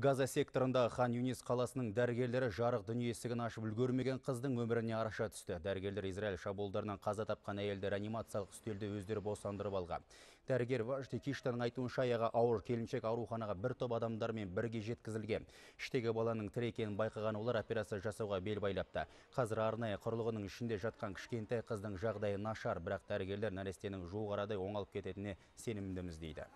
Газа секторында Хан Юнис қаласының дәрігерлері жарық дүние ашып үлгермеген қыздың өміріне араша түсті. Дәрігерлер Израиль шабуылдарынан қаза тапқан әйелдер анимациялық үстелде өздері босандырып алған. Дәргер Важди Киштаның айтуынша аяғы ауыр келіншек ауруханаға бір топ адамдармен бірге жеткізілген. Іштегі баланың тірі екенін байқаған олар операция жасауға бел байлапты. Қазір арнайы құрылғының ішінде жатқан кішкентай қыздың жағдайы нашар, бірақ дәрігерлер нәрестенің жуық арадай оңалып кететіне сенімдіміз дейді